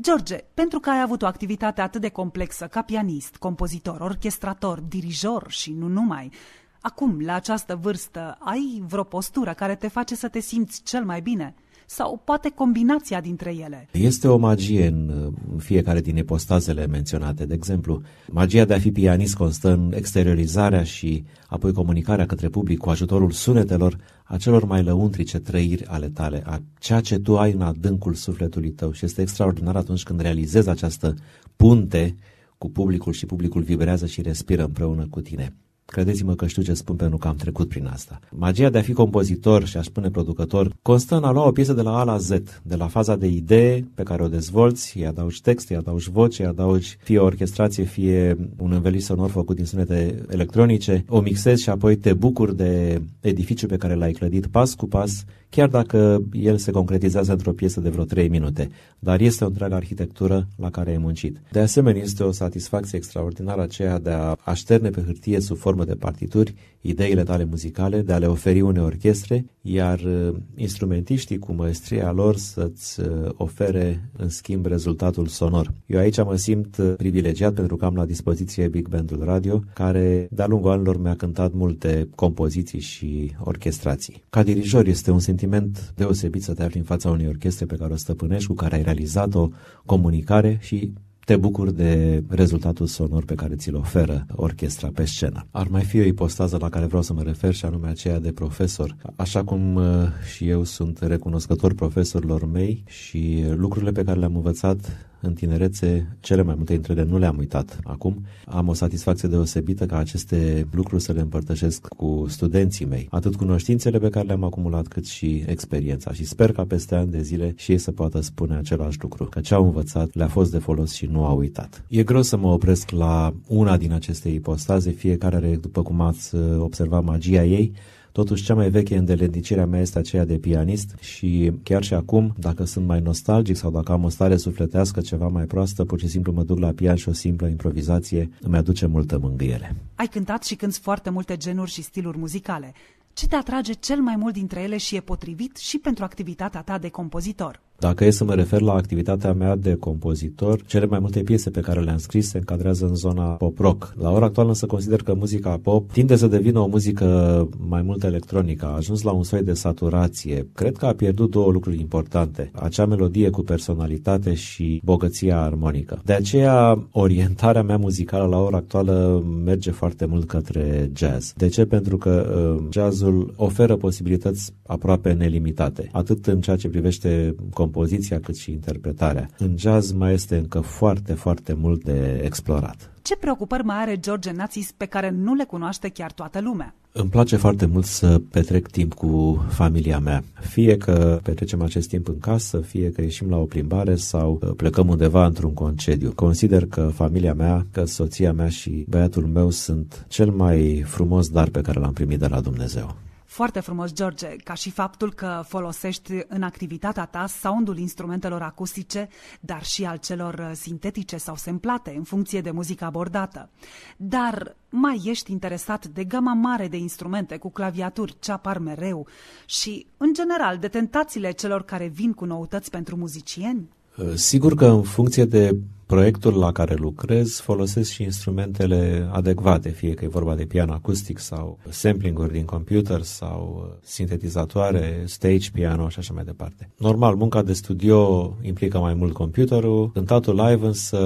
George, pentru că ai avut o activitate atât de complexă ca pianist, compozitor, orchestrator, dirijor și nu numai, acum, la această vârstă, ai vreo postură care te face să te simți cel mai bine – sau poate combinația dintre ele. Este o magie în fiecare din ipostazele menționate. De exemplu, magia de a fi pianist constă în exteriorizarea și apoi comunicarea către public cu ajutorul sunetelor a celor mai lăuntrice trăiri ale tale, a ceea ce tu ai în adâncul sufletului tău și este extraordinar atunci când realizezi această punte cu publicul și publicul vibrează și respiră împreună cu tine. Credeți-mă că știu ce spun pentru că am trecut prin asta. Magia de a fi compozitor și aș spune producător constă în a lua o piesă de la A la Z, de la faza de idee pe care o dezvolți, îi adaugi text, îi adaugi voce, îi adaugi fie o orchestrație, fie un învelis sonor făcut din sunete electronice, o mixezi și apoi te bucuri de edificiu pe care l-ai clădit pas cu pas, chiar dacă el se concretizează într-o piesă de vreo 3 minute, dar este o întreagă arhitectură la care ai muncit. De asemenea, este o satisfacție extraordinară aceea de a așterne pe hârtie sub formă formă de partituri ideile tale muzicale de a le oferi unei orchestre, iar uh, instrumentiștii cu măestria lor să-ți uh, ofere în schimb rezultatul sonor. Eu aici mă simt uh, privilegiat pentru că am la dispoziție Big Bandul Radio, care de-a lungul anilor mi-a cântat multe compoziții și orchestrații. Ca dirijor este un sentiment deosebit să te afli în fața unei orchestre pe care o stăpânești, cu care ai realizat o comunicare și te bucuri de rezultatul sonor pe care ți-l oferă orchestra pe scenă. Ar mai fi o ipostază la care vreau să mă refer și anume aceea de profesor. Așa cum uh, și eu sunt recunoscător profesorilor mei și lucrurile pe care le-am învățat în tinerețe, cele mai multe dintre ele nu le-am uitat acum. Am o satisfacție deosebită ca aceste lucruri să le împărtășesc cu studenții mei, atât cunoștințele pe care le-am acumulat, cât și experiența. Și sper ca peste ani de zile și ei să poată spune același lucru, că ce au învățat le-a fost de folos și nu au uitat. E greu să mă opresc la una din aceste ipostaze, fiecare are, după cum ați observat, magia ei, Totuși, cea mai veche îndeletnicire a mea este aceea de pianist și chiar și acum, dacă sunt mai nostalgic sau dacă am o stare sufletească ceva mai proastă, pur și simplu mă duc la pian și o simplă improvizație îmi aduce multă mângâiere. Ai cântat și cânti foarte multe genuri și stiluri muzicale. Ce te atrage cel mai mult dintre ele și e potrivit și pentru activitatea ta de compozitor? Dacă e să mă refer la activitatea mea de compozitor, cele mai multe piese pe care le-am scris se încadrează în zona pop-rock. La ora actuală însă consider că muzica pop tinde să devină o muzică mai mult electronică, a ajuns la un soi de saturație. Cred că a pierdut două lucruri importante, acea melodie cu personalitate și bogăția armonică. De aceea, orientarea mea muzicală la ora actuală merge foarte mult către jazz. De ce? Pentru că uh, jazzul oferă posibilități aproape nelimitate, atât în ceea ce privește compoziția cât și interpretarea. În jazz mai este încă foarte, foarte mult de explorat. Ce preocupări mai are George Nazis pe care nu le cunoaște chiar toată lumea? Îmi place foarte mult să petrec timp cu familia mea. Fie că petrecem acest timp în casă, fie că ieșim la o plimbare sau uh, plecăm undeva într-un concediu. Consider că familia mea, că soția mea și băiatul meu sunt cel mai frumos dar pe care l-am primit de la Dumnezeu foarte frumos, George, ca și faptul că folosești în activitatea ta soundul instrumentelor acustice, dar și al celor uh, sintetice sau semplate, în funcție de muzica abordată. Dar mai ești interesat de gama mare de instrumente cu claviaturi ce apar mereu și, în general, de tentațiile celor care vin cu noutăți pentru muzicieni? Uh, sigur că în funcție de proiectul la care lucrez folosesc și instrumentele adecvate, fie că e vorba de pian acustic sau sampling-uri din computer sau uh, sintetizatoare, stage piano și așa mai departe. Normal, munca de studio implică mai mult computerul, cântatul live însă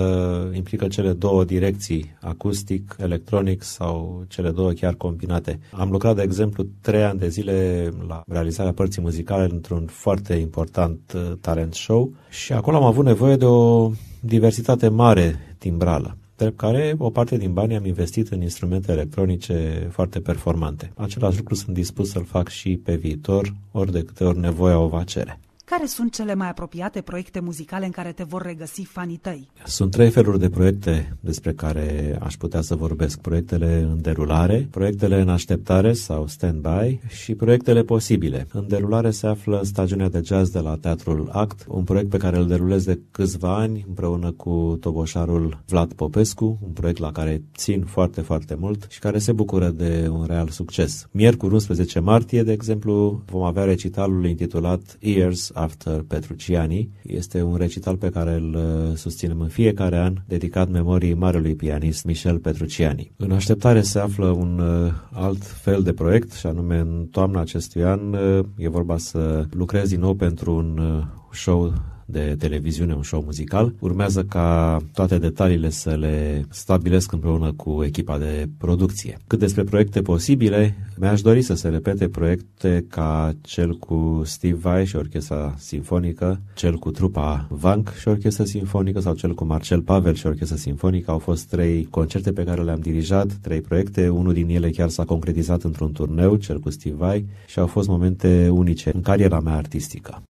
implică cele două direcții, acustic, electronic sau cele două chiar combinate. Am lucrat, de exemplu, trei ani de zile la realizarea părții muzicale într-un foarte important uh, talent show și acolo am avut nevoie de o diversitate mare timbrală pe care o parte din bani am investit în instrumente electronice foarte performante. Același lucru sunt dispus să-l fac și pe viitor, ori de câte ori nevoia o va cere. Care sunt cele mai apropiate proiecte muzicale în care te vor regăsi fanii tăi? Sunt trei feluri de proiecte despre care aș putea să vorbesc. Proiectele în derulare, proiectele în așteptare sau stand-by și proiectele posibile. În derulare se află stagiunea de jazz de la Teatrul Act, un proiect pe care îl derulez de câțiva ani împreună cu toboșarul Vlad Popescu, un proiect la care țin foarte, foarte mult și care se bucură de un real succes. Miercuri 11 martie, de exemplu, vom avea recitalul intitulat Years After Petrucciani Este un recital pe care îl uh, susținem în fiecare an, dedicat memoriei marelui pianist Michel Petrucciani. În așteptare se află un uh, alt fel de proiect, și anume în toamna acestui an uh, e vorba să lucrez din nou pentru un show de televiziune, un show muzical. Urmează ca toate detaliile să le stabilesc împreună cu echipa de producție. Cât despre proiecte posibile, mi-aș dori să se repete proiecte ca cel cu Steve Vai și Orchestra Sinfonică, cel cu trupa Vank și Orchestra Sinfonică sau cel cu Marcel Pavel și Orchestra Sinfonică. Au fost trei concerte pe care le-am dirijat, trei proiecte, unul din ele chiar s-a concretizat într-un turneu, cel cu Steve Vai, și au fost momente unice în cariera mea artistică.